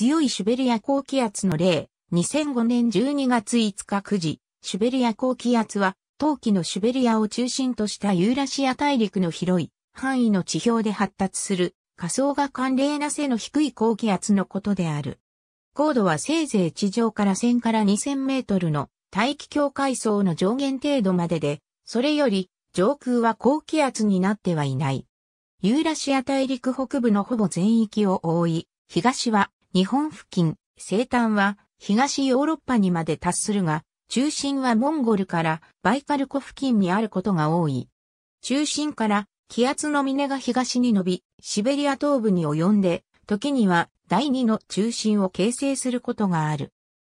強いシベリア高気圧の例、2005年12月5日9時、シベリア高気圧は、冬季のシベリアを中心としたユーラシア大陸の広い範囲の地表で発達する、仮想が寒冷な背の低い高気圧のことである。高度はせいぜい地上から1000から2000メートルの大気境界層の上限程度までで、それより上空は高気圧になってはいない。ユーラシア大陸北部のほぼ全域を覆い、東は日本付近、西端は東ヨーロッパにまで達するが、中心はモンゴルからバイカル湖付近にあることが多い。中心から気圧の峰が東に伸び、シベリア東部に及んで、時には第二の中心を形成することがある。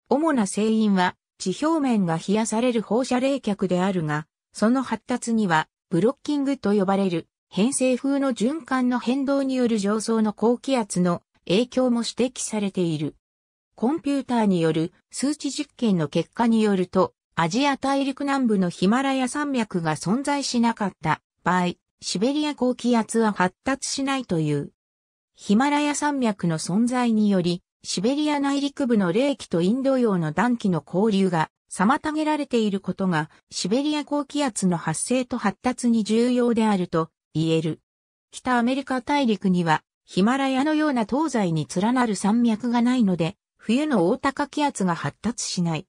主な成因は地表面が冷やされる放射冷却であるが、その発達にはブロッキングと呼ばれる偏西風の循環の変動による上層の高気圧の影響も指摘されている。コンピューターによる数値実験の結果によると、アジア大陸南部のヒマラヤ山脈が存在しなかった場合、シベリア高気圧は発達しないという。ヒマラヤ山脈の存在により、シベリア内陸部の冷気とインド洋の暖気の交流が妨げられていることが、シベリア高気圧の発生と発達に重要であると言える。北アメリカ大陸にはヒマラヤのような東西に連なる山脈がないので、冬の大高気圧が発達しない。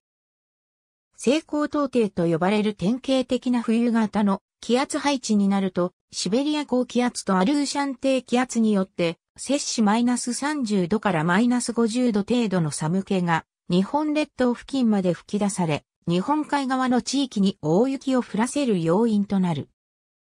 西高東低と呼ばれる典型的な冬型の気圧配置になると、シベリア高気圧とアルーシャン低気圧によって、摂氏マイナス30度からマイナス50度程度の寒気が、日本列島付近まで吹き出され、日本海側の地域に大雪を降らせる要因となる。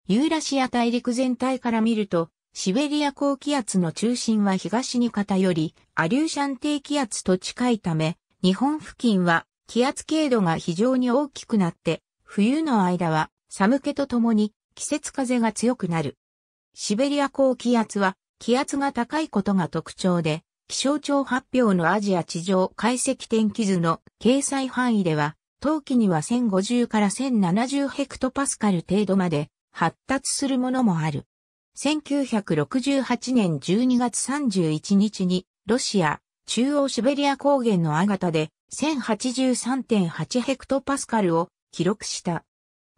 ユーラシア大陸全体から見ると、シベリア高気圧の中心は東に偏り、アリューシャン低気圧と近いため、日本付近は気圧経度が非常に大きくなって、冬の間は寒気とともに季節風が強くなる。シベリア高気圧は気圧が高いことが特徴で、気象庁発表のアジア地上解析天気図の掲載範囲では、冬季には1050から1070ヘクトパスカル程度まで発達するものもある。1968年12月31日に、ロシア、中央シベリア高原のアガタで、1083.8ヘクトパスカルを記録した。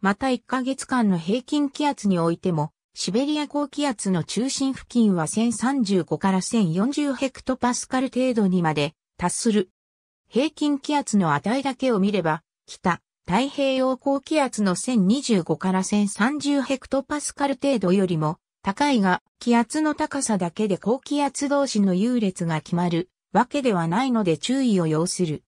また1ヶ月間の平均気圧においても、シベリア高気圧の中心付近は1035から1040ヘクトパスカル程度にまで達する。平均気圧の値だけを見れば、北、太平洋高気圧の1025から1030ヘクトパスカル程度よりも高いが、気圧の高さだけで高気圧同士の優劣が決まるわけではないので注意を要する。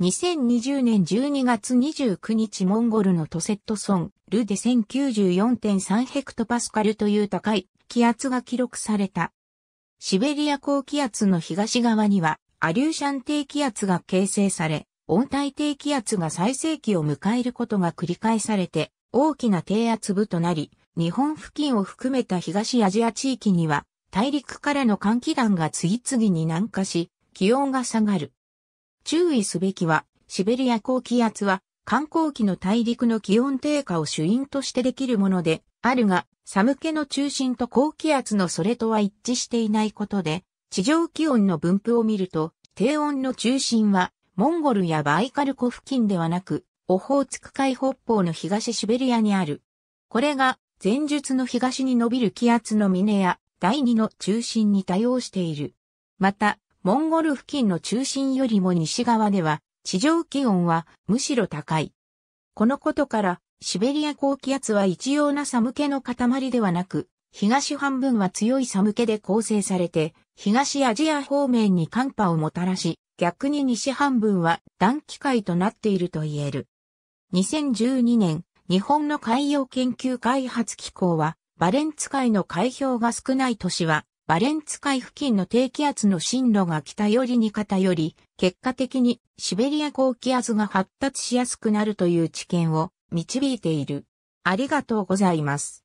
2020年12月29日モンゴルのトセット村、ルで1094.3ヘクトパスカルという高い気圧が記録された。シベリア高気圧の東側にはアリューシャン低気圧が形成され、温帯低気圧が最盛期を迎えることが繰り返されて、大きな低圧部となり、日本付近を含めた東アジア地域には、大陸からの寒気団が次々に南下し、気温が下がる。注意すべきは、シベリア高気圧は、観光期の大陸の気温低下を主因としてできるもので、あるが、寒気の中心と高気圧のそれとは一致していないことで、地上気温の分布を見ると、低温の中心は、モンゴルやバイカル湖付近ではなく、オホーツク海北方の東シベリアにある。これが前述の東に伸びる気圧の峰や第二の中心に対応している。また、モンゴル付近の中心よりも西側では、地上気温はむしろ高い。このことから、シベリア高気圧は一様な寒気の塊ではなく、東半分は強い寒気で構成されて、東アジア方面に寒波をもたらし、逆に西半分は暖気界となっていると言える。2012年、日本の海洋研究開発機構は、バレンツ海の海氷が少ない都市は、バレンツ海付近の低気圧の進路が北寄りに偏り、結果的にシベリア高気圧が発達しやすくなるという知見を導いている。ありがとうございます。